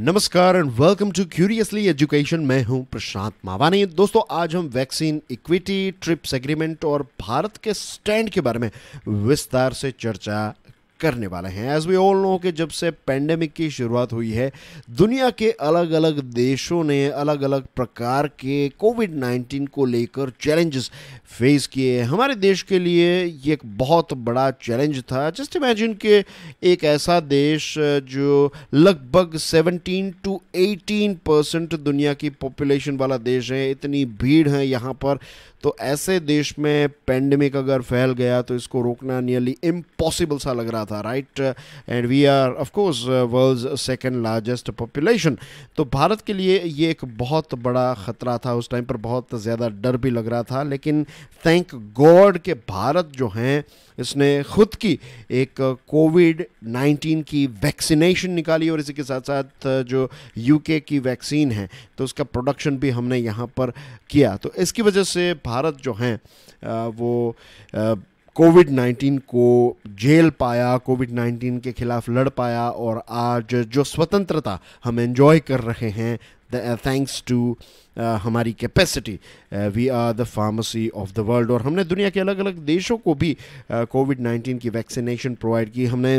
नमस्कार and welcome to curiously education मैं हूं प्रशांत मावानी दोस्तों आज हम वैक्सीन इक्विटी ट्रिप्स एग्रीमेंट और भारत के स्टैंड के बारे में विस्तार से चर्चा करने वाले हैं एज वी ऑल नो कि जब से पैंडमिक की शुरुआत हुई है दुनिया के अलग अलग देशों ने अलग अलग प्रकार के कोविड 19 को लेकर चैलेंजेस फेस किए हमारे देश के लिए ये एक बहुत बड़ा चैलेंज था जस्ट इमेजिन के एक ऐसा देश जो लगभग 17 टू 18 परसेंट दुनिया की पॉपुलेशन वाला देश है इतनी भीड़ है यहाँ पर तो ऐसे देश में पैंडेमिक अगर फैल गया तो इसको रोकना नियरली इम्पॉसिबल सा लग रहा रहा था right and we are of course world's second largest population तो भारत के लिए ये एक बहुत बड़ा ख़तरा था उस टाइम पर बहुत ज़्यादा डर भी लग रहा था लेकिन थैंक गॉड के भारत जो हैं इसने खुद की एक कोविड 19 की वैक्सीनेशन निकाली और इसी के साथ साथ uh, जो यूके की वैक्सीन है तो उसका प्रोडक्शन भी हमने यहाँ पर किया तो इसकी वजह से भारत जो हैं uh, वो uh, कोविड 19 को जेल पाया कोविड 19 के खिलाफ लड़ पाया और आज जो स्वतंत्रता हम एंजॉय कर रहे हैं थैंक्स टू uh, uh, हमारी capacity we are the pharmacy of the world और हमने दुनिया के अलग अलग देशों को भी कोविड uh, नाइन्टीन की वैक्सीनेशन प्रोवाइड की हमने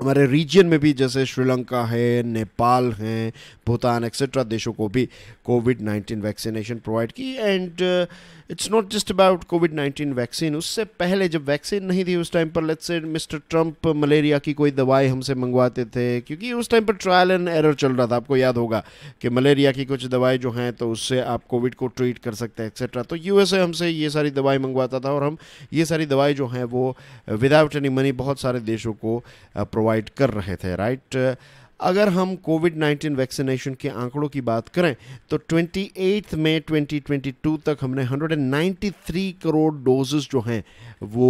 हमारे रीजन में भी जैसे श्रीलंका है नेपाल हैं भूटान एक्सेट्रा देशों को भी कोविड नाइन्टीन वैक्सीनेशन प्रोवाइड की and uh, it's not just about COVID nineteen vaccine उससे पहले जब वैक्सीन नहीं थी उस टाइम पर let's say mister Trump malaria की कोई दवाई हमसे मंगवाते थे क्योंकि उस टाइम पर ट्रायल एंड एरर चल रहा था आपको याद होगा कि मलेरिया की कुछ दवाई जो हैं तो उससे आप कोविड को ट्रीट कर सकते हैं एक्सेट्रा तो यू हमसे ये सारी दवाई मंगवाता था और हम ये सारी दवाई जो हैं वो विदाउट एनी मनी बहुत सारे देशों को प्रोवाइड कर रहे थे राइट अगर हम कोविड 19 वैक्सीनेशन के आंकड़ों की बात करें तो 28 मई 2022 तक हमने 193 करोड़ डोजेस जो हैं वो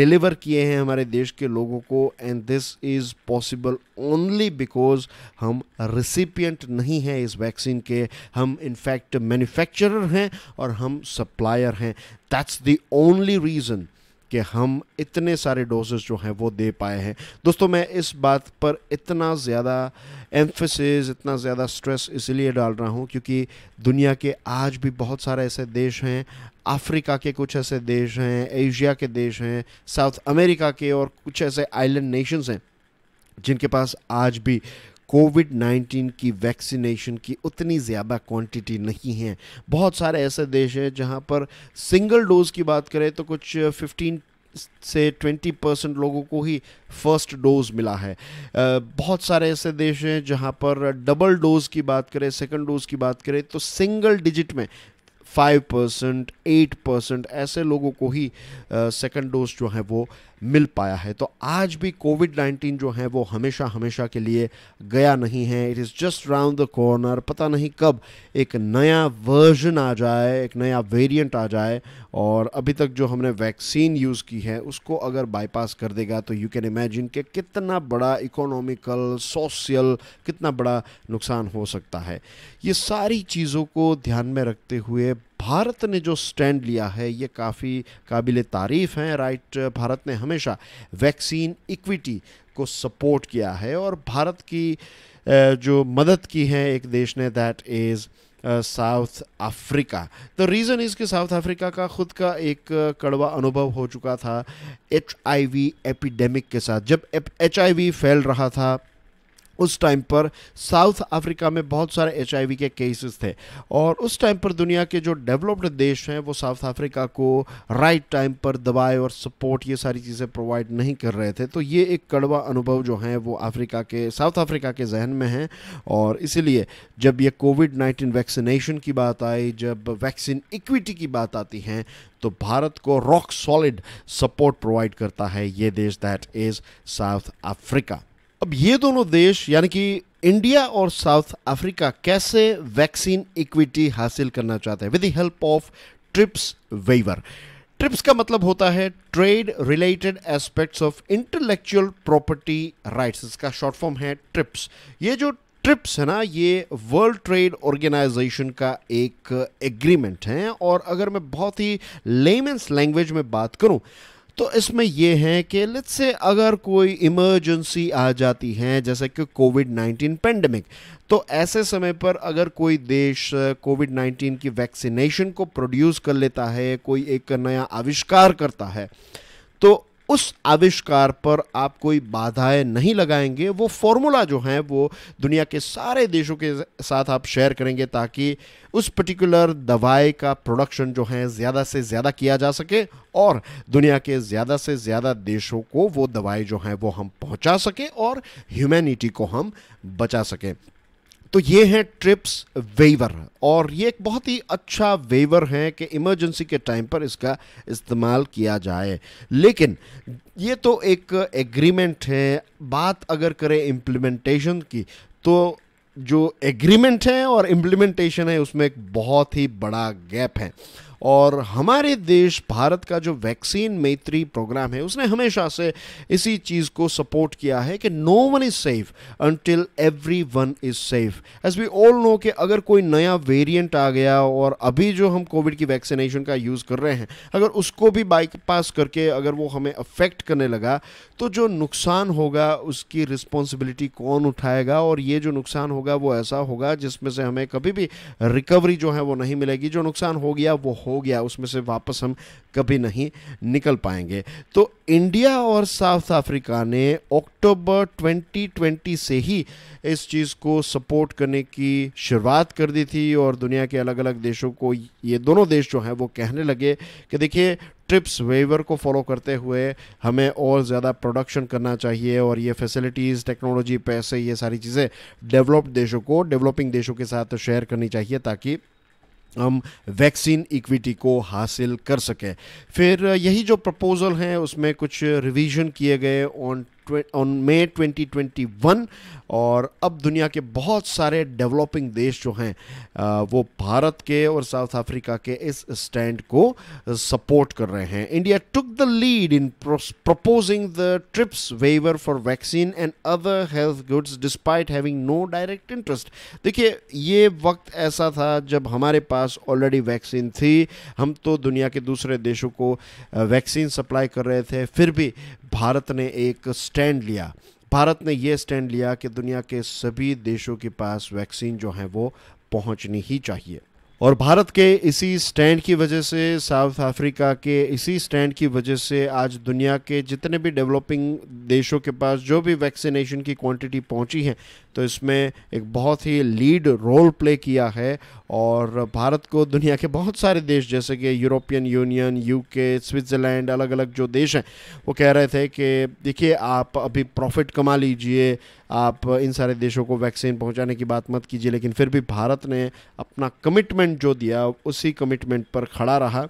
डिलीवर किए हैं हमारे देश के लोगों को and this is possible only because हम रिसिपियंट नहीं हैं इस वैक्सीन के हम इनफैक्ट मैन्युफैक्चरर हैं और हम सप्लायर हैं दैट्स द ओनली रीज़न कि हम इतने सारे डोजेज जो हैं वो दे पाए हैं दोस्तों मैं इस बात पर इतना ज़्यादा एम्फेसिस इतना ज़्यादा स्ट्रेस इसलिए डाल रहा हूँ क्योंकि दुनिया के आज भी बहुत सारे ऐसे देश हैं अफ्रीका के कुछ ऐसे देश हैं एशिया के देश हैं साउथ अमेरिका के और कुछ ऐसे आइलैंड नेशंस हैं जिनके पास आज भी कोविड 19 की वैक्सीनेशन की उतनी ज़्यादा क्वांटिटी नहीं है बहुत सारे ऐसे देश हैं जहाँ पर सिंगल डोज़ की बात करें तो कुछ 15 से 20 परसेंट लोगों को ही फर्स्ट डोज मिला है बहुत सारे ऐसे देश हैं जहाँ पर डबल डोज की बात करें सेकंड डोज की बात करें तो सिंगल डिजिट में फाइव परसेंट एट परसेंट ऐसे लोगों को ही सेकंड डोज जो है वो मिल पाया है तो आज भी कोविड नाइन्टीन जो है वो हमेशा हमेशा के लिए गया नहीं है it is just round the corner पता नहीं कब एक नया वर्जन आ जाए एक नया वेरिएंट आ जाए और अभी तक जो हमने वैक्सीन यूज़ की है उसको अगर बाईपास कर देगा तो यू कैन इमेजिन के कितना बड़ा इकोनॉमिकल सोशल कितना बड़ा नुकसान हो सकता है ये सारी चीज़ों को ध्यान में रखते हुए भारत ने जो स्टैंड लिया है ये काफ़ी काबिल तारीफ़ हैं राइट भारत ने हमेशा वैक्सीन इक्विटी को सपोर्ट किया है और भारत की जो मदद की है एक देश ने that is South Africa the reason is कि साउथ अफ्रीका का ख़ुद का एक कड़वा अनुभव हो चुका था एच आई वी एपिडेमिक के साथ जब एच आई वी फैल रहा था उस टाइम पर साउथ अफ्रीका में बहुत सारे एच के केसेस थे और उस टाइम पर दुनिया के जो डेवलप्ड देश हैं वो साउथ अफ्रीका को राइट टाइम पर दवाए और सपोर्ट ये सारी चीज़ें प्रोवाइड नहीं कर रहे थे तो ये एक कड़वा अनुभव जो है वो अफ्रीका के साउथ अफ्रीका के जहन में है और इसीलिए जब ये कोविड नाइन्टीन वैक्सीनेशन की बात आई जब वैक्सीन इक्विटी की बात आती है तो भारत को रॉक सॉलिड सपोर्ट प्रोवाइड करता है ये देश दैट इज़ साउथ अफ्रीका अब ये दोनों देश यानी कि इंडिया और साउथ अफ्रीका कैसे वैक्सीन इक्विटी हासिल करना चाहते हैं with the help of TRIPS waiver TRIPS का मतलब होता है trade related aspects of intellectual property rights इसका शॉर्ट फॉर्म है ट्रिप्स ये जो ट्रिप्स है ना ये वर्ल्ड ट्रेड ऑर्गेनाइजेशन का एक एग्रीमेंट है और अगर मैं बहुत ही लेमेंस लैंग्वेज में बात करूं तो इसमें यह है कि लेट्स से अगर कोई इमरजेंसी आ जाती है जैसे कि कोविड 19 पेंडेमिक तो ऐसे समय पर अगर कोई देश कोविड 19 की वैक्सीनेशन को प्रोड्यूस कर लेता है कोई एक नया आविष्कार करता है तो उस आविष्कार पर आप कोई बाधाएं नहीं लगाएंगे वो फॉर्मूला जो है वो दुनिया के सारे देशों के साथ आप शेयर करेंगे ताकि उस पर्टिकुलर दवाई का प्रोडक्शन जो है ज़्यादा से ज़्यादा किया जा सके और दुनिया के ज़्यादा से ज़्यादा देशों को वो दवाई जो है वो हम पहुंचा सकें और ह्यूमैनिटी को हम बचा सकें तो ये है ट्रिप्स वेवर और ये एक बहुत ही अच्छा वेवर है कि इमरजेंसी के टाइम पर इसका इस्तेमाल किया जाए लेकिन ये तो एक एग्रीमेंट है बात अगर करें इम्प्लीमेंटेशन की तो जो एग्रीमेंट है और इम्प्लीमेंटेशन है उसमें एक बहुत ही बड़ा गैप है और हमारे देश भारत का जो वैक्सीन मैत्री प्रोग्राम है उसने हमेशा से इसी चीज़ को सपोर्ट किया है कि no one is safe until everyone is safe as we all know कि अगर कोई नया वेरिएंट आ गया और अभी जो हम कोविड की वैक्सीनेशन का यूज़ कर रहे हैं अगर उसको भी बाईपास करके अगर वो हमें अफेक्ट करने लगा तो जो नुकसान होगा उसकी रिस्पॉन्सिबिलिटी कौन उठाएगा और ये जो नुकसान होगा वो ऐसा होगा जिसमें से हमें कभी भी रिकवरी जो है वो नहीं मिलेगी जो नुकसान हो गया वो हो हो गया उसमें से वापस हम कभी नहीं निकल पाएंगे तो इंडिया और साउथ अफ्रीका ने अक्टूबर 2020 से ही इस चीज़ को सपोर्ट करने की शुरुआत कर दी थी और दुनिया के अलग अलग देशों को ये दोनों देश जो हैं वो कहने लगे कि देखिए ट्रिप्स वेवर को फॉलो करते हुए हमें और ज़्यादा प्रोडक्शन करना चाहिए और ये फैसिलिटीज़ टेक्नोलॉजी पैसे ये सारी चीज़ें डेवलप्ड देशों को डेवलपिंग देशों के साथ शेयर करनी चाहिए ताकि हम वैक्सीन इक्विटी को हासिल कर सकें फिर यही जो प्रपोज़ल हैं उसमें कुछ रिवीजन किए गए ऑन ऑन मे 2021 और अब दुनिया के बहुत सारे डेवलपिंग देश जो हैं वो भारत के और साउथ अफ्रीका के इस स्टैंड को सपोर्ट कर रहे हैं India took the lead in proposing the TRIPS waiver for vaccine and other health goods despite having no direct interest देखिए ये वक्त ऐसा था जब हमारे पास ऑलरेडी वैक्सीन थी हम तो दुनिया के दूसरे देशों को वैक्सीन सप्लाई कर रहे थे फिर भी भारत ने एक स्टैंड स्टैंड लिया भारत ने यह स्टैंड लिया कि दुनिया के सभी देशों के पास वैक्सीन जो है वो पहुंचनी ही चाहिए और भारत के इसी स्टैंड की वजह से साउथ अफ्रीका के इसी स्टैंड की वजह से आज दुनिया के जितने भी डेवलपिंग देशों के पास जो भी वैक्सीनेशन की क्वांटिटी पहुंची है तो इसमें एक बहुत ही लीड रोल प्ले किया है और भारत को दुनिया के बहुत सारे देश जैसे कि यूरोपियन यूनियन यूके स्विट्ज़रलैंड अलग अलग जो देश हैं वो कह रहे थे कि देखिए आप अभी प्रॉफिट कमा लीजिए आप इन सारे देशों को वैक्सीन पहुंचाने की बात मत कीजिए लेकिन फिर भी भारत ने अपना कमिटमेंट कमिटमेंट जो दिया उसी कमिटमेंट पर खड़ा रहा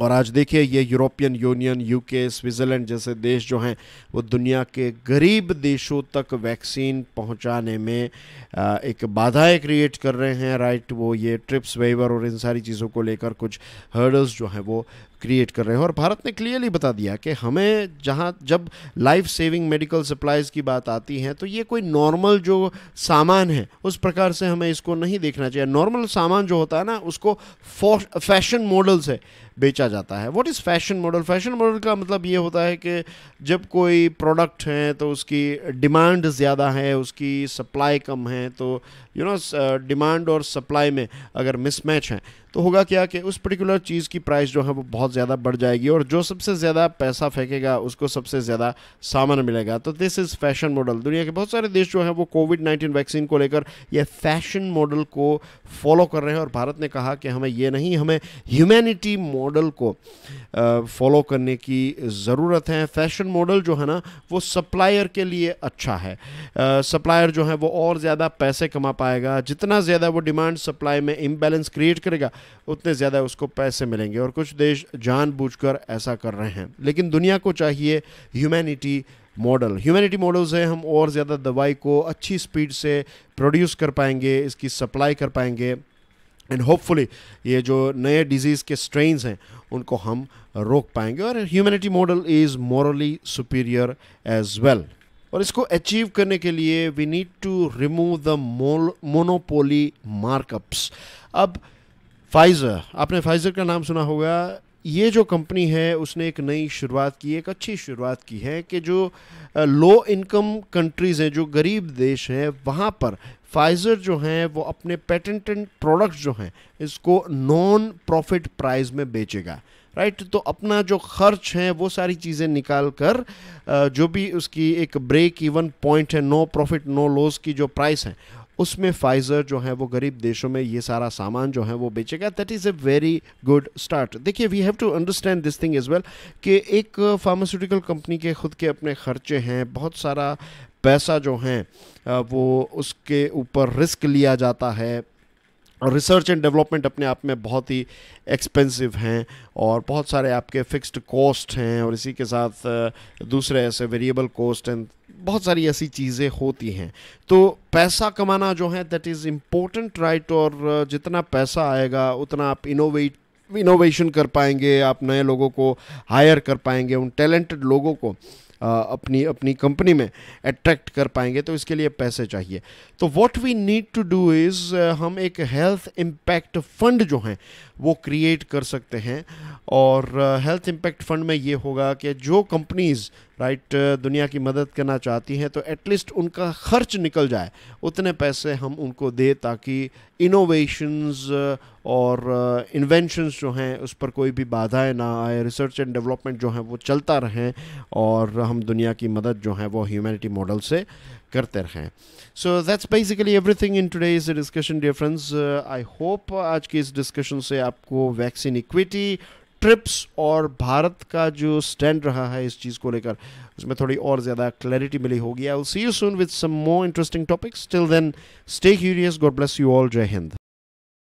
और आज देखिए ये यूरोपियन यूनियन यूके स्विट्ज़रलैंड जैसे देश जो हैं वो दुनिया के गरीब देशों तक वैक्सीन पहुंचाने में एक बाधाएं क्रिएट कर रहे हैं राइट वो ये ट्रिप्स वेवर और इन सारी चीज़ों को लेकर कुछ हर्डल्स जो हैं वो क्रिएट कर रहे हो और भारत ने क्लियरली बता दिया कि हमें जहाँ जब लाइफ सेविंग मेडिकल सप्लाइज़ की बात आती है तो ये कोई नॉर्मल जो सामान है उस प्रकार से हमें इसको नहीं देखना चाहिए नॉर्मल सामान जो होता है ना उसको फैशन मॉडल से बेचा जाता है what is fashion model fashion model का मतलब ये होता है कि जब कोई प्रोडक्ट है तो उसकी डिमांड ज़्यादा है उसकी सप्लाई कम है तो यू नो डिमांड और सप्लाई में अगर मिसमैच है तो होगा क्या कि उस पर्टिकुलर चीज़ की प्राइस जो है वो बहुत ज़्यादा बढ़ जाएगी और जो सबसे ज़्यादा पैसा फेंकेगा उसको सबसे ज़्यादा सामान मिलेगा तो दिस इज़ फैशन मॉडल दुनिया के बहुत सारे देश जो हैं वो कोविड नाइन्टीन वैक्सीन को लेकर यह फैशन मॉडल को फॉलो कर रहे हैं और भारत ने कहा कि हमें ये नहीं हमें ह्यूमैनिटी मॉडल को फॉलो करने की ज़रूरत है फैशन मॉडल जो है ना वो सप्लायर के लिए अच्छा है सप्लायर जो है वो और ज़्यादा पैसे कमा पाएगा जितना ज़्यादा वो डिमांड सप्लाई में इम्बेलेंस क्रिएट करेगा उतने ज़्यादा उसको पैसे मिलेंगे और कुछ देश जानबूझकर ऐसा कर रहे हैं लेकिन दुनिया को चाहिए ह्यूमैनिटी मॉडल ह्यूमैनिटी मॉडल से हम और ज़्यादा दवाई को अच्छी स्पीड से प्रोड्यूस कर पाएंगे इसकी सप्लाई कर पाएंगे एंड होपफुली ये जो नए डिजीज़ के स्ट्रेन्स हैं उनको हम रोक पाएंगे और humanity model is morally superior as well और इसको अचीव करने के लिए we need to remove the monopoly markups अब फाइज़र आपने फाइज़र का नाम सुना होगा ये जो कंपनी है उसने एक नई शुरुआत की एक अच्छी शुरुआत की है कि जो लो इनकम कंट्रीज़ हैं जो गरीब देश हैं वहाँ पर फाइज़र जो हैं वो अपने पेटेंटेड प्रोडक्ट्स जो हैं इसको नॉन प्रॉफिट प्राइस में बेचेगा राइट right? तो अपना जो खर्च है वो सारी चीज़ें निकाल कर जो भी उसकी एक ब्रेक इवन पॉइंट है नो प्रॉफिट नो लॉस की जो प्राइस है उसमें फाइजर जो है वो गरीब देशों में ये सारा सामान जो है वो बेचेगा that is a very good start देखिए we have to understand this thing is well कि एक फार्मास्यूटिकल कंपनी के खुद के अपने खर्चे हैं बहुत सारा पैसा जो है वो उसके ऊपर रिस्क लिया जाता है रिसर्च एंड डेवलपमेंट अपने आप में बहुत ही एक्सपेंसिव हैं और बहुत सारे आपके फिक्स्ड कॉस्ट हैं और इसी के साथ दूसरे ऐसे वेरिएबल कॉस्ट एंड बहुत सारी ऐसी चीज़ें होती हैं तो पैसा कमाना जो है दैट इज़ इम्पोर्टेंट राइट और जितना पैसा आएगा उतना आप इनोवेट इनोवेशन कर पाएंगे आप नए लोगों को हायर कर पाएंगे उन टैलेंटेड लोगों को अपनी अपनी कंपनी में अट्रैक्ट कर पाएंगे तो इसके लिए पैसे चाहिए तो what we need to do is हम एक हेल्थ इम्पैक्ट फंड जो हैं वो क्रिएट कर सकते हैं और हेल्थ इम्पैक्ट फंड में ये होगा कि जो कंपनीज़ राइट दुनिया की मदद करना चाहती हैं तो एटलीस्ट उनका खर्च निकल जाए उतने पैसे हम उनको दें ताकि इनोवेशंस और इन्वेंशंस जो हैं उस पर कोई भी बाधाएं ना आए रिसर्च एंड डेवलपमेंट जो हैं वो चलता रहें और हम दुनिया की मदद जो है वो ह्यूमैनिटी मॉडल से करते रहें so that's basically everything in today is discussion difference I hope आज की इस डिस्कशन से आपको वैक्सीन इक्विटी ट्रिप्स और भारत का जो स्टैंड रहा है इस चीज़ को लेकर उसमें थोड़ी और ज़्यादा क्लैरिटी मिली होगी I will see you soon with some more interesting topics till then stay curious God bless you all जय हिंद